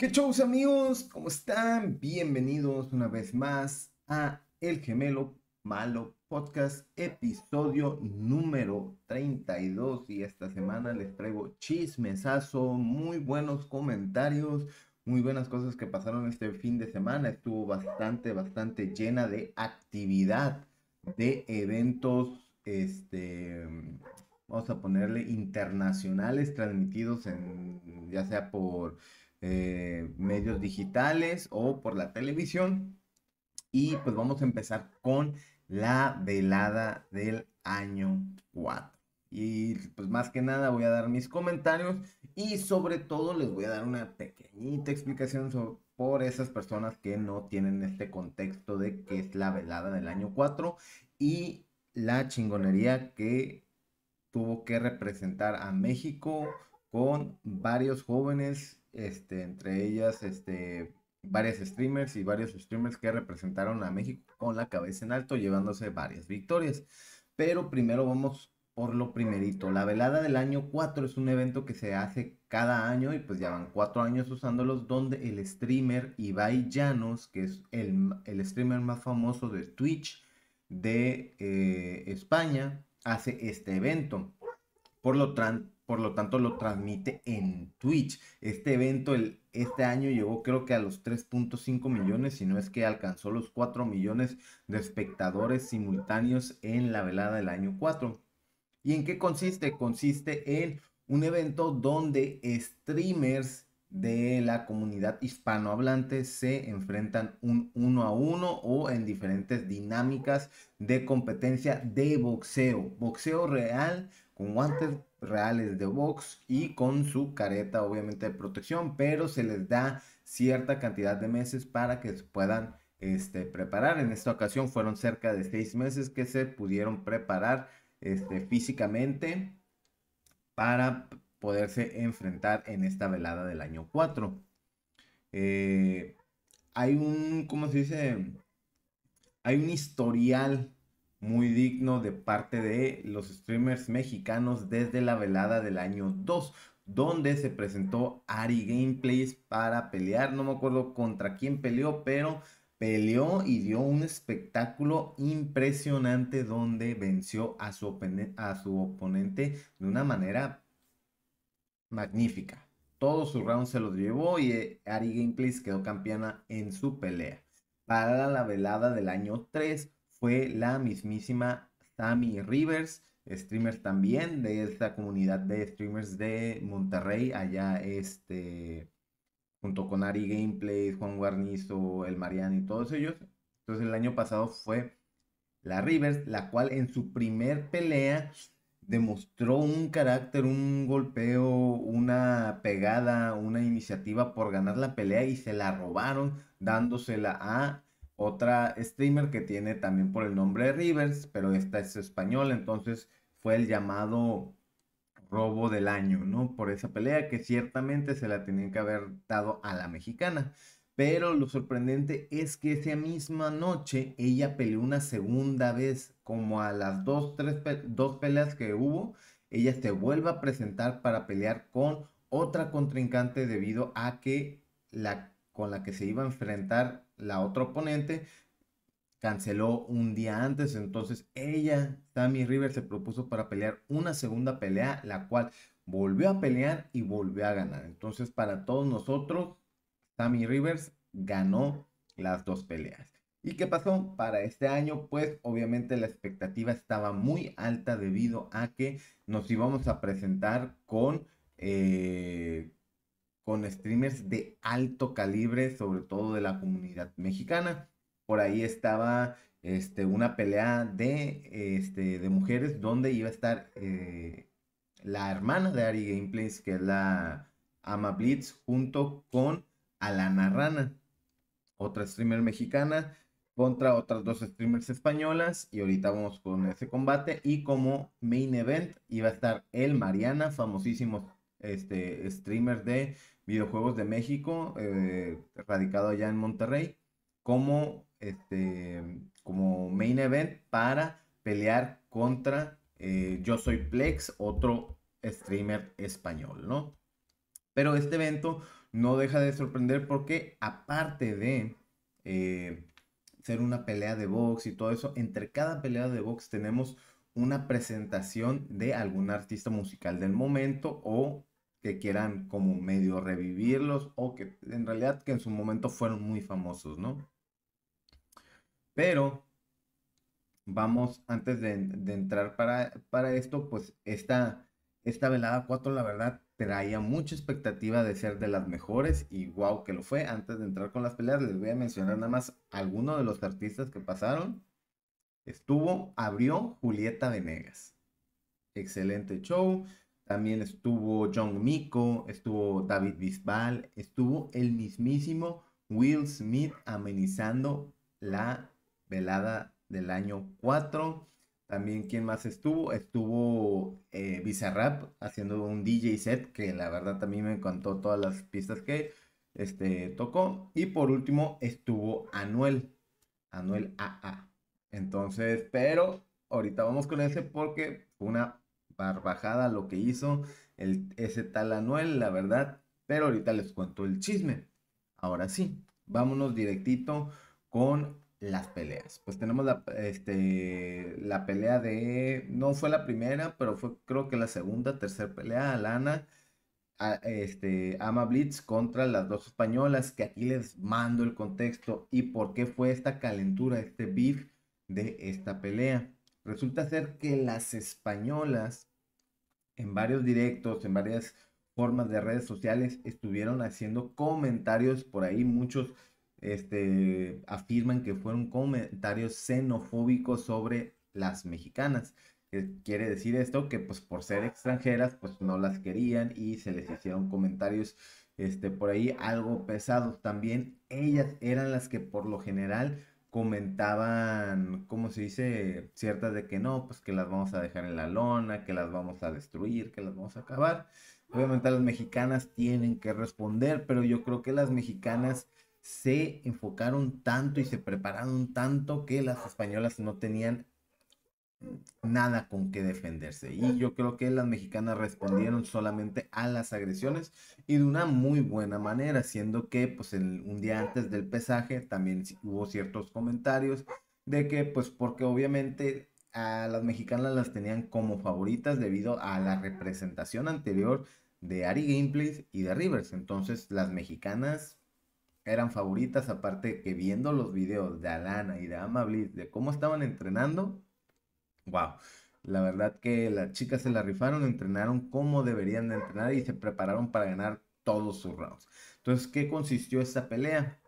¿Qué shows amigos? ¿Cómo están? Bienvenidos una vez más a El Gemelo Malo Podcast, episodio número 32. Y esta semana les traigo chismesazo, muy buenos comentarios, muy buenas cosas que pasaron este fin de semana. Estuvo bastante, bastante llena de actividad, de eventos, este, vamos a ponerle internacionales transmitidos en, ya sea por eh, medios digitales o por la televisión. Y pues vamos a empezar con la velada del año 4. Y pues más que nada voy a dar mis comentarios y sobre todo les voy a dar una pequeñita explicación por esas personas que no tienen este contexto de que es la velada del año 4 y la chingonería que tuvo que representar a México con varios jóvenes, este, entre ellas este, varias streamers y varios streamers que representaron a México con la cabeza en alto, llevándose varias victorias. Pero primero vamos por lo primerito. La velada del año 4 es un evento que se hace cada año y pues ya van cuatro años usándolos donde el streamer Ibai Llanos, que es el, el streamer más famoso de Twitch de eh, España, hace este evento. Por lo, tanto, por lo tanto lo transmite en Twitch. Este evento el, este año llegó creo que a los 3.5 millones, si no es que alcanzó los 4 millones de espectadores simultáneos en la velada del año 4. ¿Y en qué consiste? Consiste en un evento donde streamers de la comunidad hispanohablante se enfrentan un uno a uno o en diferentes dinámicas de competencia de boxeo, boxeo real con guantes reales de box y con su careta obviamente de protección, pero se les da cierta cantidad de meses para que se puedan este, preparar. En esta ocasión fueron cerca de seis meses que se pudieron preparar este, físicamente para poderse enfrentar en esta velada del año 4. Eh, hay un, ¿cómo se dice? Hay un historial muy digno de parte de los streamers mexicanos desde la velada del año 2, donde se presentó Ari Gameplays para pelear, no me acuerdo contra quién peleó, pero peleó y dio un espectáculo impresionante donde venció a su, a su oponente de una manera magnífica. Todos sus rounds se los llevó y eh, Ari Gameplays quedó campeona en su pelea. Para la velada del año 3 fue la mismísima Sammy Rivers, streamer también de esta comunidad de streamers de Monterrey, allá este, junto con Ari Gameplay, Juan Guarnizo, El Mariano y todos ellos. Entonces el año pasado fue la Rivers, la cual en su primer pelea demostró un carácter, un golpeo, una pegada, una iniciativa por ganar la pelea y se la robaron dándosela a otra streamer que tiene también por el nombre de Rivers, pero esta es español, entonces fue el llamado robo del año, ¿no? Por esa pelea que ciertamente se la tenían que haber dado a la mexicana. Pero lo sorprendente es que esa misma noche ella peleó una segunda vez, como a las dos, tres dos peleas que hubo, ella se vuelve a presentar para pelear con otra contrincante debido a que la con la que se iba a enfrentar la otra oponente canceló un día antes, entonces ella, Tammy Rivers, se propuso para pelear una segunda pelea, la cual volvió a pelear y volvió a ganar. Entonces, para todos nosotros, Tammy Rivers ganó las dos peleas. ¿Y qué pasó para este año? Pues obviamente la expectativa estaba muy alta debido a que nos íbamos a presentar con eh, con streamers de alto calibre, sobre todo de la comunidad mexicana. Por ahí estaba este, una pelea de, este, de mujeres donde iba a estar eh, la hermana de Ari Gameplays, que es la Ama Blitz, junto con Alana Rana, otra streamer mexicana, contra otras dos streamers españolas. Y ahorita vamos con ese combate. Y como main event iba a estar el Mariana, famosísimo este, streamer de videojuegos de México, eh, radicado allá en Monterrey, como, este, como main event para pelear contra eh, Yo Soy Plex, otro streamer español, ¿no? Pero este evento no deja de sorprender porque aparte de eh, ser una pelea de box y todo eso, entre cada pelea de box tenemos una presentación de algún artista musical del momento o que quieran como medio revivirlos o que en realidad que en su momento fueron muy famosos, ¿no? Pero vamos, antes de, entrar para, para, esto, pues esta, esta velada 4, la verdad, traía mucha expectativa de ser de las mejores y wow que lo fue. Antes de entrar con las peleas, les voy a mencionar nada más algunos de los artistas que pasaron. Estuvo, abrió Julieta Venegas. Excelente show también estuvo John Miko, estuvo David Bisbal, estuvo el mismísimo Will Smith amenizando la velada del año 4. También, ¿quién más estuvo? Estuvo eh, Bizarrap haciendo un DJ set, que la verdad también me encantó todas las pistas que este, tocó. Y por último, estuvo Anuel, Anuel AA. Entonces, pero ahorita vamos con ese porque una barbajada lo que hizo ese tal Anuel, la verdad. Pero ahorita les cuento el chisme. Ahora sí, vámonos directito con las peleas. Pues tenemos la, este, la pelea de, no fue la primera, pero fue creo que la segunda, tercera pelea, Alana. este, Ama Blitz contra las dos españolas, que aquí les mando el contexto y por qué fue esta calentura, este beef de esta pelea. Resulta ser que las españolas en varios directos, en varias formas de redes sociales, estuvieron haciendo comentarios por ahí. Muchos este, afirman que fueron comentarios xenofóbicos sobre las mexicanas. Quiere decir esto que pues por ser extranjeras pues no las querían y se les hicieron comentarios este, por ahí algo pesados. También ellas eran las que por lo general comentaban, ¿cómo se dice? Ciertas de que no, pues que las vamos a dejar en la lona, que las vamos a destruir, que las vamos a acabar. Obviamente las mexicanas tienen que responder, pero yo creo que las mexicanas se enfocaron tanto y se prepararon tanto que las españolas no tenían nada con qué defenderse. Y yo creo que las mexicanas respondieron solamente a las agresiones y de una muy buena manera, siendo que pues un día antes del pesaje también hubo ciertos comentarios de que pues porque obviamente a las mexicanas las tenían como favoritas debido a la representación anterior de Ari Gameplays y de Rivers. Entonces las mexicanas eran favoritas, aparte que viendo los videos de Alana y de Amablis de cómo estaban entrenando, Wow. La verdad que las chicas se la rifaron, entrenaron como deberían de entrenar y se prepararon para ganar todos sus rounds. Entonces, ¿qué consistió esta pelea?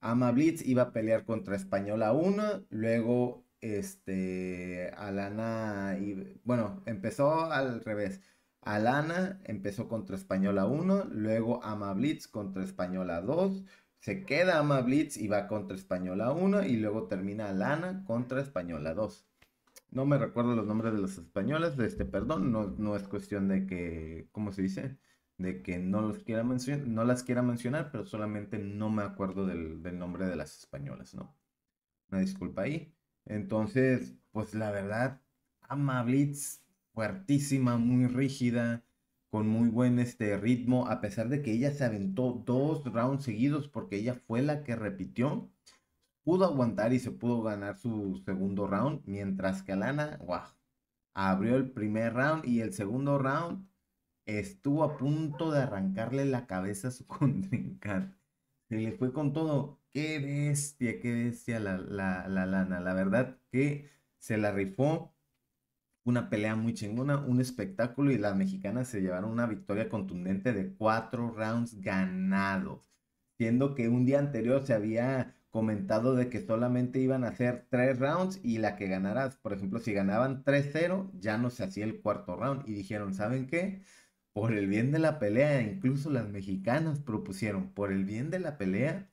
Ama Blitz iba a pelear contra Española 1, luego este Alana y bueno, empezó al revés. Alana empezó contra Española 1, luego Ama Blitz contra Española 2, se queda Ama Blitz y va contra Española 1 y luego termina Alana contra Española 2. No me recuerdo los nombres de las españolas, este, perdón, no, no es cuestión de que, ¿cómo se dice? De que no, los quiera mencionar, no las quiera mencionar, pero solamente no me acuerdo del, nombre de las españolas, ¿no? Una disculpa ahí. Entonces, pues la verdad, ama Blitz, fuertísima, muy rígida, con muy buen este, ritmo, a pesar de que ella se aventó dos rounds seguidos porque ella fue la que repitió pudo aguantar y se pudo ganar su segundo round, mientras que Alana, wow, abrió el primer round y el segundo round estuvo a punto de arrancarle la cabeza a su contrincante. Se le fue con todo. Qué bestia, qué bestia la, la, la Lana. La verdad que se la rifó. Una pelea muy chingona, un espectáculo y las mexicanas se llevaron una victoria contundente de cuatro rounds ganados. Siendo que un día anterior se había comentado de que solamente iban a hacer tres rounds y la que ganarás. por ejemplo, si ganaban 3-0, ya no se hacía el cuarto round. Y dijeron, ¿saben qué? Por el bien de la pelea, incluso las mexicanas propusieron, por el bien de la pelea,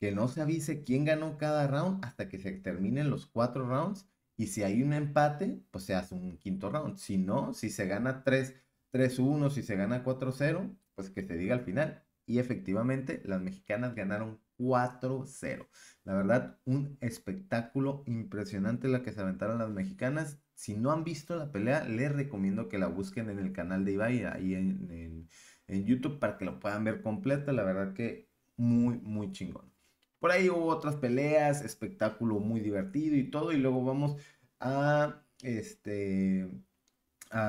que no se avise quién ganó cada round hasta que se terminen los cuatro rounds. Y si hay un empate, pues se hace un quinto round. Si no, si se gana 3-1, si se gana 4-0, pues que se diga al final y efectivamente las mexicanas ganaron 4-0. La verdad, un espectáculo impresionante la que se aventaron las mexicanas. Si no han visto la pelea, les recomiendo que la busquen en el canal de Ibai, ahí en, YouTube, para que lo puedan ver completa. La verdad que muy, muy chingón. Por ahí hubo otras peleas, espectáculo muy divertido y todo. Y luego vamos a este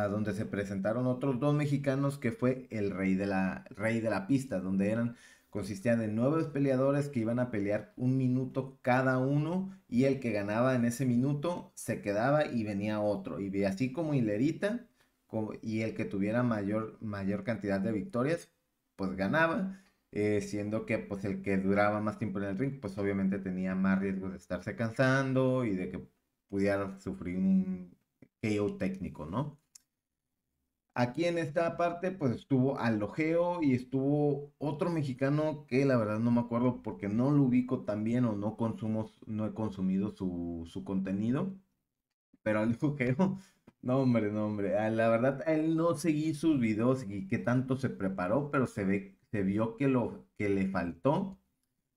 donde se presentaron otros dos mexicanos que fue el rey de la, rey de la pista, donde eran consistían de nueve peleadores que iban a pelear un minuto cada uno y el que ganaba en ese minuto se quedaba y venía otro. Y así como hilerita, y el que tuviera mayor, mayor cantidad de victorias, pues ganaba. Eh, siendo que pues el que duraba más tiempo en el ring, pues obviamente tenía más riesgo de estarse cansando y de que pudiera sufrir un KO técnico, ¿no? Aquí en esta parte, pues estuvo Alojeo y estuvo otro mexicano que la verdad no me acuerdo porque no lo ubico tan bien o no consumo, no he consumido su, contenido. Pero Alojeo, no hombre, no hombre, la verdad él no seguí sus videos y qué tanto se preparó, pero se ve, se vio que lo que le faltó.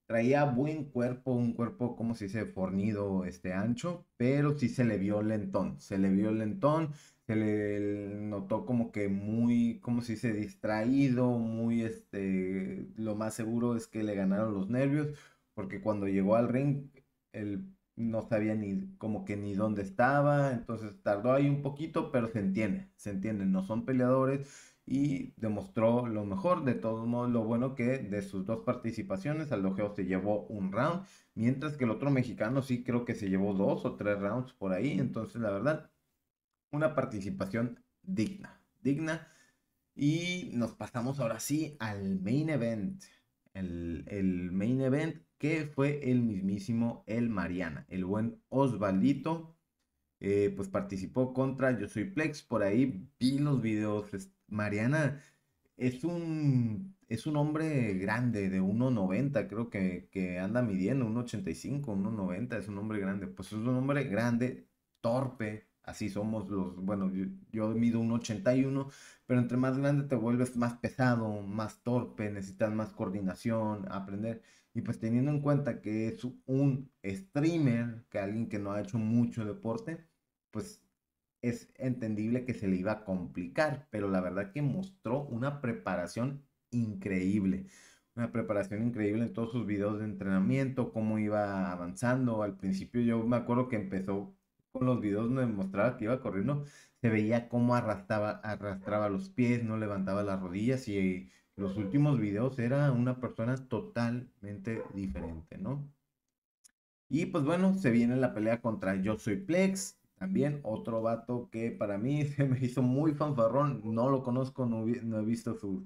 Traía buen cuerpo, un cuerpo, como se dice, fornido, este ancho, pero sí se le vio lentón, se le vio lentón se le notó como que muy, como si se Distraído, muy, este, lo más seguro es que le ganaron los nervios, porque cuando llegó al ring, él no sabía ni, como que ni dónde estaba, entonces tardó ahí un poquito, pero se entiende, se entiende, no son peleadores y demostró lo mejor, de todos modos lo bueno que de sus dos participaciones, Aldogeo se llevó un round, mientras que el otro mexicano sí creo que se llevó dos o tres rounds por ahí, entonces la verdad una participación digna, digna. Y nos pasamos ahora sí al main event. El, main event que fue el mismísimo El Mariana, el buen Osvaldito. Eh, pues participó contra Yo Soy Plex. Por ahí vi los videos. Mariana es un, es un hombre grande, de 1,90, creo que, que anda midiendo, 1,85, 1,90. Es un hombre grande. Pues es un hombre grande, torpe, Así somos los, bueno, yo, mido un 81, pero entre más grande te vuelves más pesado, más torpe, necesitas más coordinación, aprender. Y pues teniendo en cuenta que es un streamer, que alguien que no ha hecho mucho deporte, pues es entendible que se le iba a complicar, pero la verdad que mostró una preparación increíble. Una preparación increíble en todos sus videos de entrenamiento, cómo iba avanzando. Al principio yo me acuerdo que empezó los videos me mostraba que iba corriendo, se veía cómo arrastraba, arrastraba los pies, no levantaba las rodillas y los últimos videos era una persona totalmente diferente, ¿no? Y pues bueno, se viene la pelea contra Yo Soy Plex, también otro vato que para mí se me hizo muy fanfarrón, no lo conozco, no, he visto sus,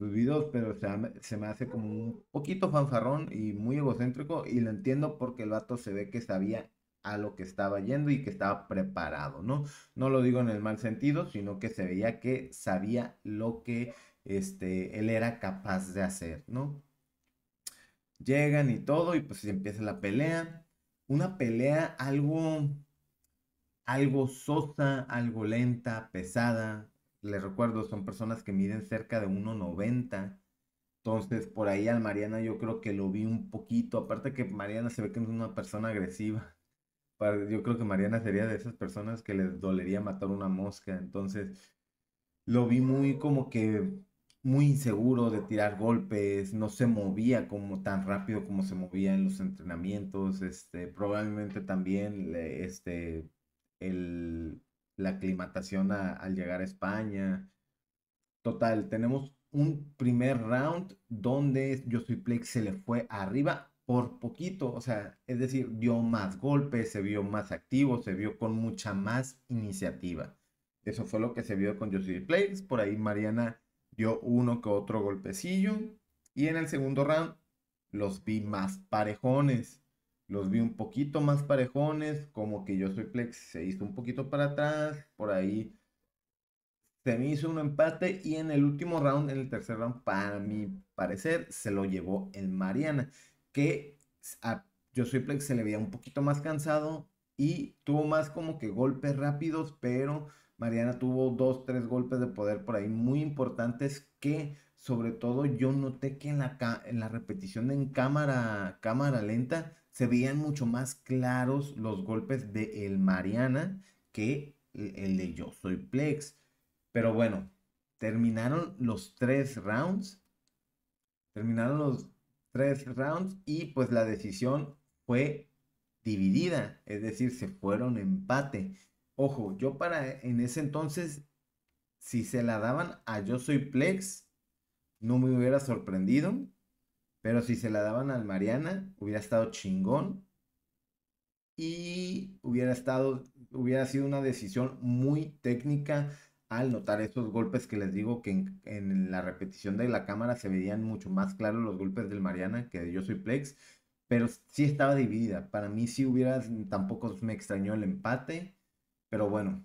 videos, pero se, se me hace como un poquito fanfarrón y muy egocéntrico y lo entiendo porque el vato se ve que sabía a lo que estaba yendo y que estaba preparado, ¿no? No lo digo en el mal sentido, sino que se veía que sabía lo que este, él era capaz de hacer, ¿no? Llegan y todo, y pues empieza la pelea. Una pelea algo, algo sosa, algo lenta, pesada. Les recuerdo, son personas que miden cerca de 1,90. Entonces, por ahí al Mariana yo creo que lo vi un poquito. Aparte que Mariana se ve que es una persona agresiva yo creo que Mariana sería de esas personas que les dolería matar una mosca. Entonces, lo vi muy como que muy inseguro de tirar golpes, no se movía como tan rápido como se movía en los entrenamientos, este, probablemente también este, la aclimatación al llegar a España. Total, tenemos un primer round donde yo soy Plex se le fue arriba por poquito, o sea, es decir, dio más golpes, se vio más activo, se vio con mucha más iniciativa. Eso fue lo que se vio con Josie Plex. Por ahí Mariana dio uno que otro golpecillo. Y en el segundo round los vi más parejones. Los vi un poquito más parejones, como que yo soy Plex, se hizo un poquito para atrás, por ahí se me hizo un empate y en el último round, en el tercer round, para mi parecer, se lo llevó el Mariana que a soy Plex se le veía un poquito más cansado y tuvo más como que golpes rápidos, pero Mariana tuvo dos, tres golpes de poder por ahí muy importantes que sobre todo yo noté que en la, en la repetición en cámara, cámara lenta se veían mucho más claros los golpes de el Mariana que el de Yo Soy Plex. Pero bueno, terminaron los tres rounds. Terminaron los tres rounds y pues la decisión fue dividida, es decir, se fueron empate. Ojo, yo para en ese entonces, si se la daban a Yo Soy Plex, no me hubiera sorprendido, pero si se la daban al Mariana, hubiera estado chingón y hubiera estado, hubiera sido una decisión muy técnica al notar esos golpes que les digo que en, la repetición de la cámara se veían mucho más claros los golpes del Mariana que de Yo Soy Plex, pero sí estaba dividida. Para mí sí hubiera, tampoco me extrañó el empate, pero bueno,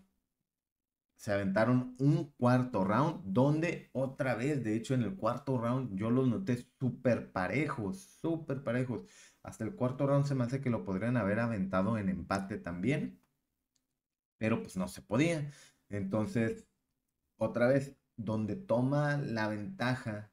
se aventaron un cuarto round donde otra vez, de hecho en el cuarto round yo los noté súper parejos, súper parejos. Hasta el cuarto round se me hace que lo podrían haber aventado en empate también, pero pues no se podía. Entonces, otra vez, donde toma la ventaja,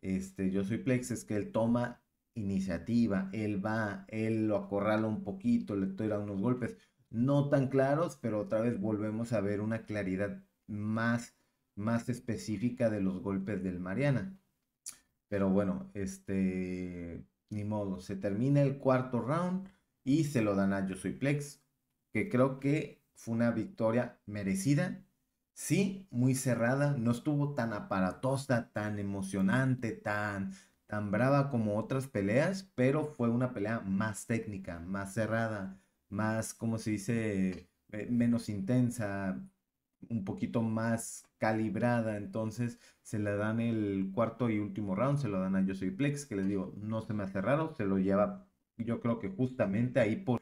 este, yo soy Plex, es que él toma iniciativa, él va, él lo acorrala un poquito, le tira unos golpes, no tan claros, pero otra vez volvemos a ver una claridad más, más específica de los golpes del Mariana. Pero bueno, este, ni modo, se termina el cuarto round y se lo dan a Yo Soy Plex, que creo que fue una victoria merecida, sí, muy cerrada, no estuvo tan aparatosa, tan emocionante, tan, tan brava como otras peleas, pero fue una pelea más técnica, más cerrada, más, como se dice, eh, menos intensa, un poquito más calibrada, entonces se le dan el cuarto y último round, se lo dan a Joseph Plex, que les digo, no se me hace raro, se lo lleva yo creo que justamente ahí por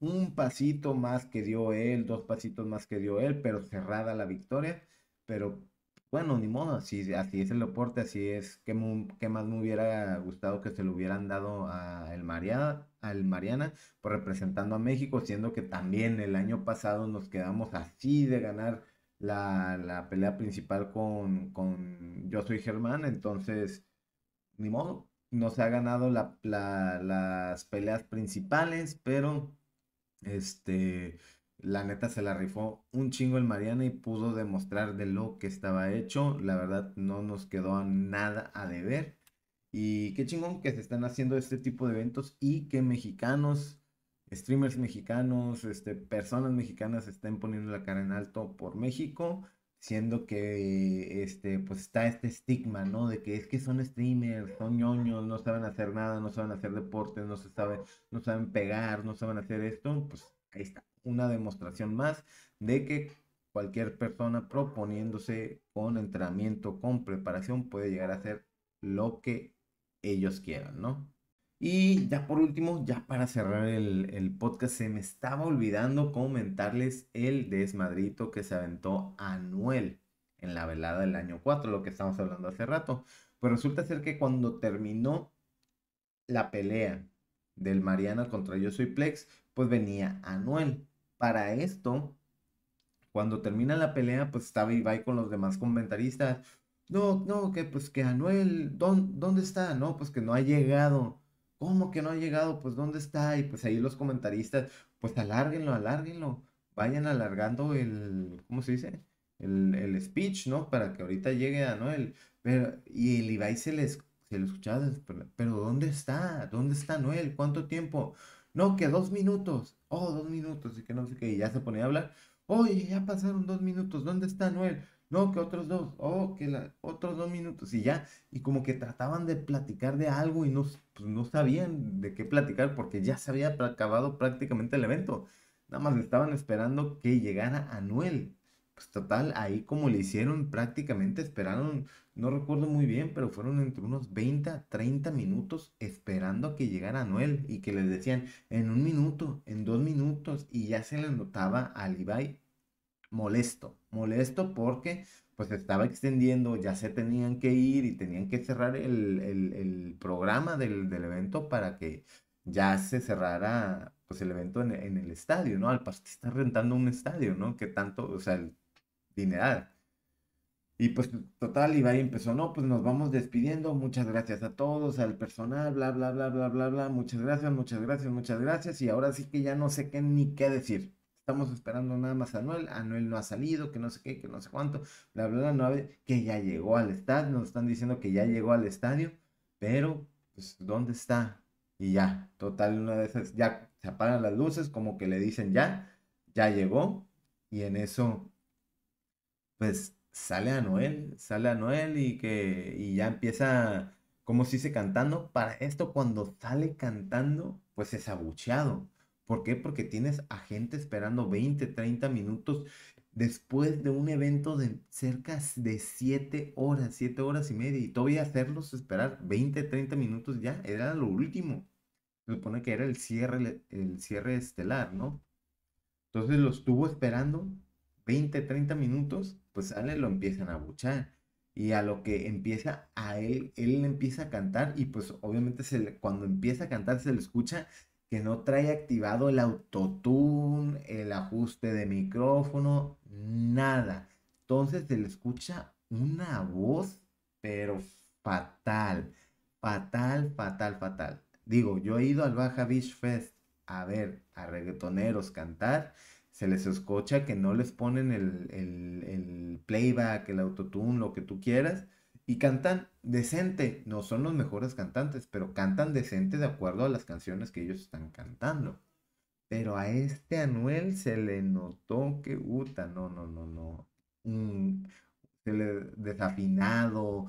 un pasito más que dio él, dos pasitos más que dio él, pero cerrada la victoria. Pero bueno, ni modo, así, así es el deporte, así es. ¿Qué, más me hubiera gustado que se lo hubieran dado a el Mariana, al Mariana por representando a México, siendo que también el año pasado nos quedamos así de ganar la, pelea principal con, Yo Soy Germán, entonces, ni modo, no se ha ganado las peleas principales, pero este, la neta se la rifó un chingo el Mariana y pudo demostrar de lo que estaba hecho. La verdad no nos quedó nada a deber. Y qué chingón que se están haciendo este tipo de eventos y que mexicanos, streamers mexicanos, este, personas mexicanas estén poniendo la cara en alto por México siendo que este, pues está este estigma, ¿no? De que es que son streamers, son ñoños, no saben hacer nada, no saben hacer deportes, no se saben, no saben pegar, no saben hacer esto, pues ahí está, una demostración más de que cualquier persona proponiéndose con entrenamiento, con preparación, puede llegar a hacer lo que ellos quieran, ¿no? Y ya por último, ya para cerrar el, podcast, se me estaba olvidando comentarles el desmadrito que se aventó Anuel en la velada del año 4, lo que estábamos hablando hace rato. Pues resulta ser que cuando terminó la pelea del Mariana contra Yo Soy Plex, pues venía Anuel. Para esto, cuando termina la pelea, pues estaba Ibai con los demás comentaristas. No, no, que pues que Anuel, dónde está? No, pues que no ha llegado. ¿Cómo que no ha llegado? Pues ¿dónde está? Y pues ahí los comentaristas, pues alárguenlo, alárguenlo. Vayan alargando el, ¿cómo se dice? El, speech, ¿no? Para que ahorita llegue a Noel. Pero, y el Ibai se les, escuchaba, pero, ¿dónde está? ¿Dónde está Noel? ¿Cuánto tiempo? No, que dos minutos. Oh, dos minutos. Y que no sé qué. Y ya se ponía a hablar Oye, ya pasaron dos minutos, ¿dónde está Anuel? No, que otros dos, oh, que otros dos minutos y ya. Y como que trataban de platicar de algo y no, pues, no sabían de qué platicar porque ya se había acabado prácticamente el evento. Nada más estaban esperando que llegara Anuel. Pues total, ahí como le hicieron prácticamente esperaron no recuerdo muy bien, pero fueron entre unos 20 30 minutos esperando a que llegara Noel y que les decían en un minuto, en dos minutos, y ya se le notaba a Ibai molesto, molesto porque pues estaba extendiendo, ya se tenían que ir y tenían que cerrar el, programa del, evento para que ya se cerrara pues el evento en, el estadio, ¿no? Al pastista rentando un estadio, ¿no? Que tanto, o sea, el dineral y pues total, y Ibai empezó, no, pues nos vamos despidiendo, muchas gracias a todos, al personal, bla, bla, bla, bla, bla, bla, muchas gracias, muchas gracias, muchas gracias, y ahora sí que ya no sé qué ni qué decir. Estamos esperando nada más a Anuel, Anuel no ha salido, que no sé qué, que no sé cuánto, bla, bla, bla, no, que ya llegó al estadio, nos están diciendo que ya llegó al estadio, pero, pues, ¿dónde está? Y ya, total, una de esas, ya se apagan las luces, como que le dicen ya, ya llegó, y en eso, pues sale a Noel, sale a Noel y que y ya empieza, como se cantando. Para esto, cuando sale cantando, pues es abucheado. ¿Por qué? Porque tienes a gente esperando 20, 30 minutos después de un evento de cerca de 7 horas, 7 horas y media. Y todavía hacerlos esperar 20, 30 minutos ya era lo último. Se supone que era el cierre, el cierre estelar, ¿no? Entonces lo estuvo esperando 20, 30 minutos, pues él lo empiezan a buchar. Y a lo que empieza a él, él empieza a cantar y pues obviamente se cuando empieza a cantar se le escucha que no trae activado el autotune, el ajuste de micrófono, nada. Entonces se le escucha una voz, pero fatal, fatal, fatal, fatal. Digo, yo he ido al Baja Beach Fest a ver a reggaetoneros cantar se les escucha que no les ponen el, el, el playback, el autotune, lo que tú quieras, y cantan decente. No son los mejores cantantes, pero cantan decente de acuerdo a las canciones que ellos están cantando. Pero a este Anuel se le notó que, uta, no, no, no, no. Un mm, se le desafinado,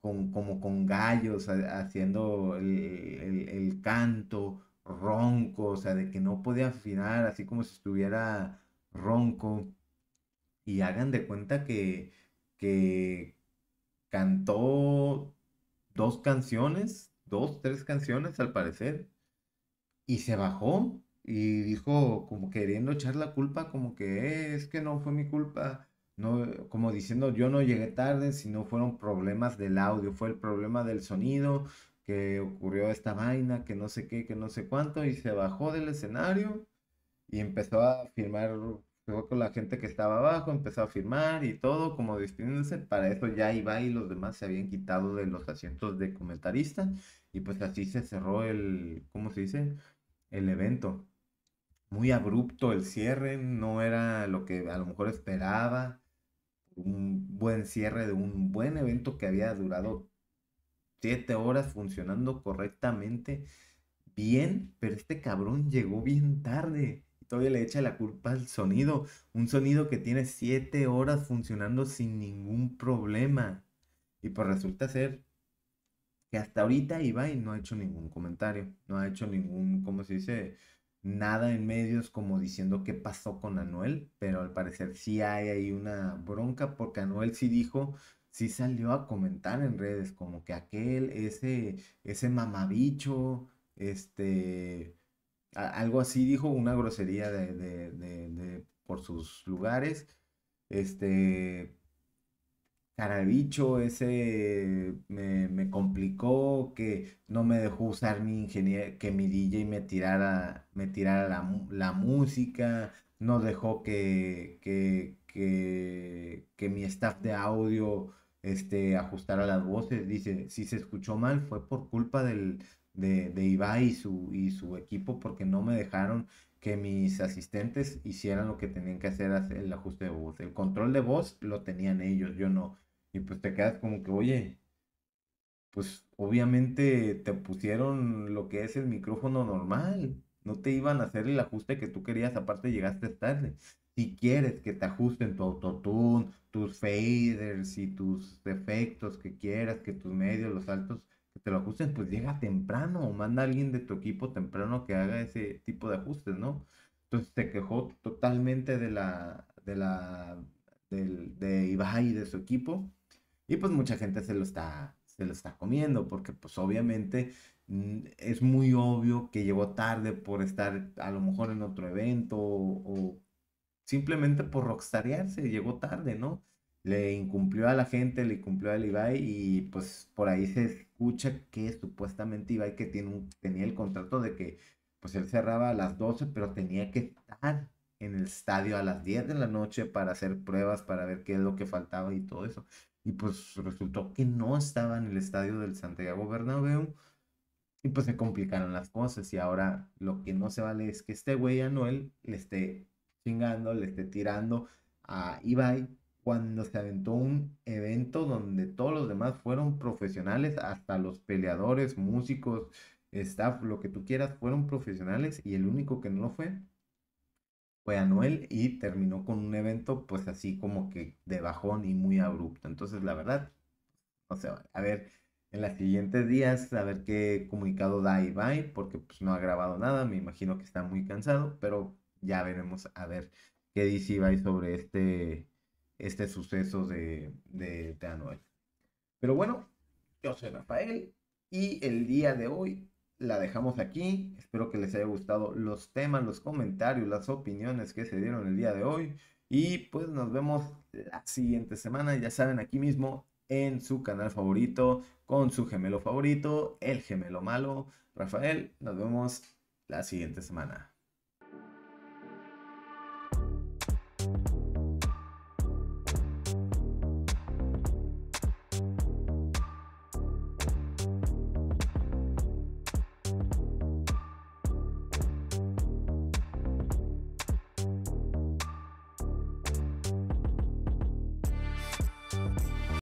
con, como con gallos, haciendo el, el canto ronco, o sea, de que no podía afinar, así como si estuviera ronco. Y hagan de cuenta que, que cantó dos canciones, dos, tres canciones al parecer, y se bajó y dijo como queriendo echar la culpa, como que eh, es que no fue mi culpa, no, como diciendo yo no llegué tarde, sino fueron problemas del audio, fue el problema del sonido, que ocurrió esta vaina, que no sé qué, que no sé cuánto, y se bajó del escenario y empezó a firmar con la gente que estaba abajo, empezó a firmar y todo, como despidiéndose. Para eso ya iba y los demás se habían quitado de los asientos de comentaristas, Y pues así se cerró el, ¿cómo se dice? El evento. Muy abrupto el cierre, no era lo que a lo mejor esperaba. Un buen cierre de un buen evento que había durado siete horas funcionando correctamente, bien, pero este cabrón llegó bien tarde. Y todavía le echa la culpa al sonido. Un sonido que tiene siete horas funcionando sin ningún problema. Y pues resulta ser que hasta ahorita y no ha hecho ningún comentario, no ha hecho ningún, ¿cómo se dice? Nada en medios como diciendo qué pasó con Anuel, pero al parecer sí hay ahí una bronca porque Anuel sí dijo sí salió a comentar en redes, como que aquel, ese, ese mamabicho, este, algo así dijo, una grosería de, de, de, por sus lugares, este, carabicho, ese me, me complicó, que no me dejó usar mi ingeniería, que mi DJ me tirara, me tirara la, la música, no dejó que, que, que, mi staff de audio este, ajustara las voces. Dice, si se escuchó mal fue por culpa del, de, de Ibai y su, y su equipo porque no me dejaron que mis asistentes hicieran lo que tenían que hacer, el ajuste de voz. El control de voz lo tenían ellos, yo no. Y pues te quedas como que, oye, pues obviamente te pusieron lo que es el micrófono normal. No te iban a hacer el ajuste que tú querías, aparte llegaste tarde si quieres que te ajusten tu autotune, tus faders y tus defectos que quieras, que tus medios, los altos, que te lo ajusten, pues llega temprano o manda a alguien de tu equipo temprano que haga ese tipo de ajustes, ¿no? Entonces se quejó totalmente de la, de la, de Ibai y de su equipo. Y pues mucha gente se lo está, se lo está comiendo, porque pues obviamente mm, es muy obvio que llegó tarde por estar a lo mejor en otro evento o simplemente por rockstarearse, llegó tarde, ¿no? Le incumplió a la gente, le incumplió al Ibai y pues por ahí se escucha que supuestamente Ibai que tenía el contrato de que pues él cerraba a las 12, pero tenía que estar en el estadio a las 10 de la noche para hacer pruebas, para ver qué es lo que faltaba y todo eso. Y pues resultó que no estaba en el estadio del Santiago Bernabéu. Y pues se complicaron las cosas. Y ahora lo que no se vale es que este güey Anuel le esté chingando, le esté tirando a Ibai cuando se aventó un evento donde todos los demás fueron profesionales, hasta los peleadores, músicos, staff, lo que tú quieras, fueron profesionales y el único que no lo fue fue Anuel y terminó con un evento pues así como que de bajón y muy abrupto. Entonces la verdad, o sea, a ver, en los siguientes días a ver qué comunicado da Ibai, porque pues no ha grabado nada, me imagino que está muy cansado, pero ya veremos a ver qué dice Ibai sobre este, este suceso de, de, Pero bueno, yo soy Rafael y el día de hoy la dejamos aquí. Espero que les haya gustado los temas, los comentarios, las opiniones que se dieron el día de hoy. Y pues nos vemos la siguiente semana, ya saben, aquí mismo en su canal favorito, con su gemelo favorito, el gemelo malo. Rafael, nos vemos la siguiente semana.